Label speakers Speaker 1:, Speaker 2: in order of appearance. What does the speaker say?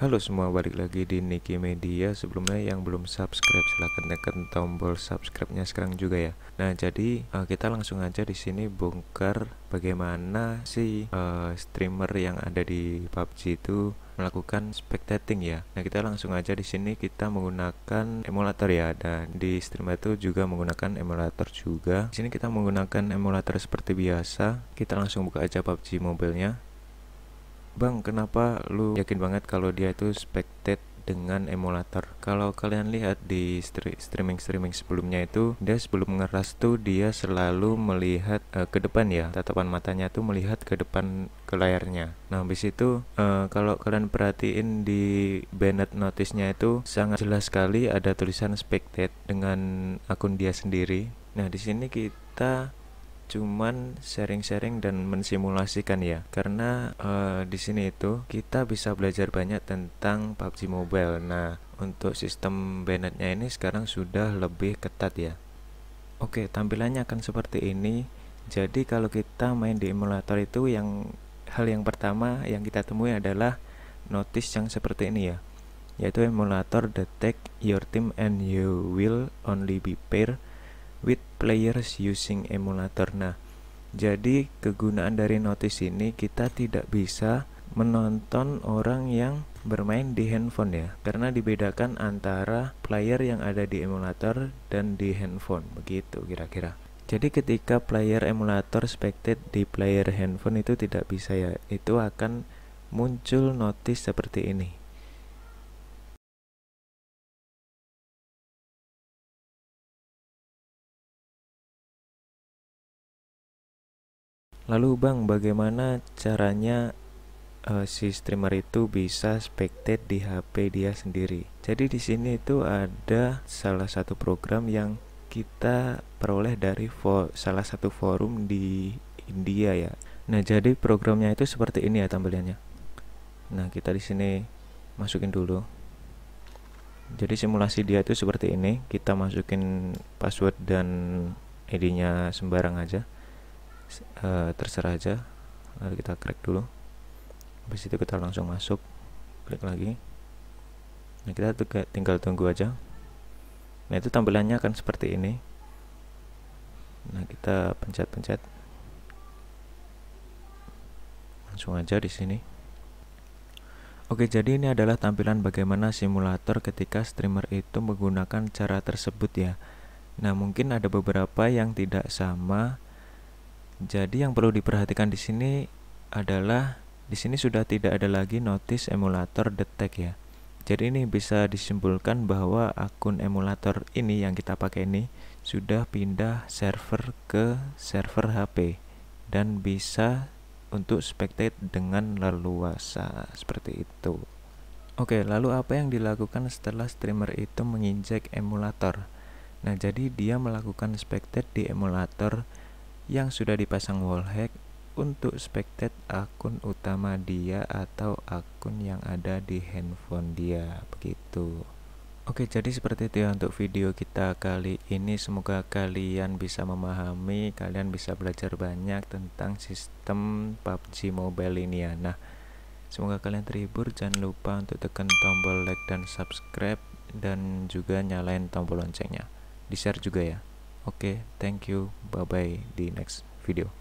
Speaker 1: Halo semua, balik lagi di Niki Media. Sebelumnya yang belum subscribe silahkan tekan tombol subscribe-nya sekarang juga ya. Nah, jadi uh, kita langsung aja di sini bongkar bagaimana si uh, streamer yang ada di PUBG itu melakukan spectating ya. Nah, kita langsung aja di sini kita menggunakan emulator ya. Dan di streamer itu juga menggunakan emulator juga. Di sini kita menggunakan emulator seperti biasa. Kita langsung buka aja PUBG mobilnya Bang, kenapa lu yakin banget kalau dia itu spectate dengan emulator? Kalau kalian lihat di streaming-streaming sebelumnya itu, dia sebelum ngeras tuh dia selalu melihat uh, ke depan ya. Tatapan matanya tuh melihat ke depan ke layarnya. Nah, habis itu uh, kalau kalian perhatiin di banner notice-nya itu sangat jelas sekali ada tulisan spectate dengan akun dia sendiri. Nah, di sini kita cuman sharing-sharing dan mensimulasikan ya karena uh, di sini itu kita bisa belajar banyak tentang PUBG Mobile nah untuk sistem bannernya ini sekarang sudah lebih ketat ya oke tampilannya akan seperti ini jadi kalau kita main di emulator itu yang hal yang pertama yang kita temui adalah notice yang seperti ini ya yaitu emulator detect your team and you will only be paired with players using emulator. Nah, jadi kegunaan dari notice ini kita tidak bisa menonton orang yang bermain di handphone ya karena dibedakan antara player yang ada di emulator dan di handphone begitu kira-kira jadi ketika player emulator spectate di player handphone itu tidak bisa ya itu akan muncul notice seperti ini Lalu Bang, bagaimana caranya uh, si streamer itu bisa spectate di HP dia sendiri? Jadi di sini itu ada salah satu program yang kita peroleh dari salah satu forum di India ya. Nah, jadi programnya itu seperti ini ya tampilannya. Nah, kita di sini masukin dulu. Jadi simulasi dia itu seperti ini, kita masukin password dan ID-nya sembarang aja uh, terserah aja lalu eh, kita crack dulu habis itu kita langsung masuk klik lagi nah kita tinggal tunggu aja nah itu tampilannya akan seperti ini nah kita pencet-pencet langsung aja di sini Oke, jadi ini adalah tampilan bagaimana simulator ketika streamer itu menggunakan cara tersebut ya. Nah, mungkin ada beberapa yang tidak sama jadi yang perlu diperhatikan di sini adalah di sini sudah tidak ada lagi notice emulator detect ya. Jadi ini bisa disimpulkan bahwa akun emulator ini yang kita pakai ini sudah pindah server ke server HP dan bisa untuk spectate dengan leluasa seperti itu. Oke, lalu apa yang dilakukan setelah streamer itu menginjek emulator? Nah, jadi dia melakukan spectate di emulator yang sudah dipasang wallhack untuk spectate akun utama dia atau akun yang ada di handphone dia begitu Oke jadi seperti itu ya untuk video kita kali ini semoga kalian bisa memahami kalian bisa belajar banyak tentang sistem PUBG Mobile ini ya Nah semoga kalian terhibur jangan lupa untuk tekan tombol like dan subscribe dan juga nyalain tombol loncengnya di share juga ya Oke, okay, thank you. Bye bye di next video.